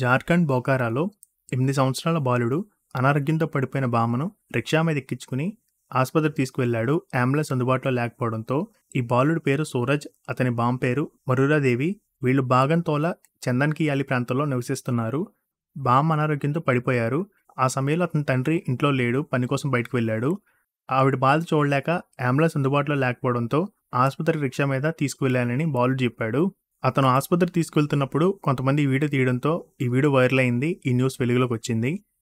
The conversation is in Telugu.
జార్ఖండ్ బోకారాలో ఎనిమిది సంవత్సరాల బాలుడు అనారోగ్యంతో పడిపోయిన బామ్మను రిక్షా మీద ఎక్కించుకుని ఆసుపత్రికి తీసుకువెళ్లాడు అంబులెన్స్ అందుబాటులో లేకపోవడంతో ఈ బాలుడి పేరు సూరజ్ అతని బామ్ పేరు మరురాదేవి వీళ్ళు బాగంతోల చందన్కి యాలి ప్రాంతంలో నివసిస్తున్నారు బామ్ అనారోగ్యంతో పడిపోయారు ఆ సమయంలో అతని తండ్రి ఇంట్లో లేడు పని కోసం బయటకు వెళ్ళాడు ఆవిడ బాధ చూడలేక అంబులెన్స్ అందుబాటులో లేకపోవడంతో ఆసుపత్రి రిక్షా మీద తీసుకువెళ్ళానని బాలుడు చెప్పాడు అతను ఆసుపత్రి తీసుకెళ్తున్నప్పుడు కొంతమంది ఈ వీడియో తీయడంతో ఈ వీడియో వైరల్ అయింది ఈ న్యూస్ వెలుగులోకి వచ్చింది